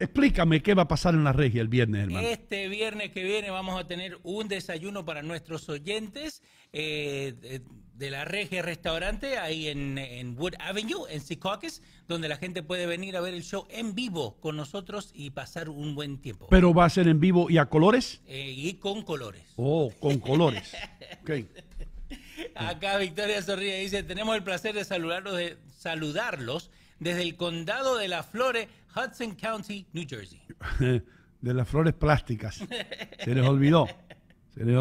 Explícame qué va a pasar en la regia el viernes, hermano. Este viernes que viene vamos a tener un desayuno para nuestros oyentes eh, de, la regia restaurante ahí en, Wood Avenue, en Secaucus, donde la gente puede venir a ver el show en vivo con nosotros y pasar un buen tiempo. ¿Pero va a ser en vivo y a colores? Eh, y con colores. Oh, con colores. okay. Acá Victoria Zorrilla dice, tenemos el placer de saludarlos, de saludarlos desde el condado de las Flores, Hudson County, New Jersey. de las flores plásticas. Se les olvidó. Se les olvidó.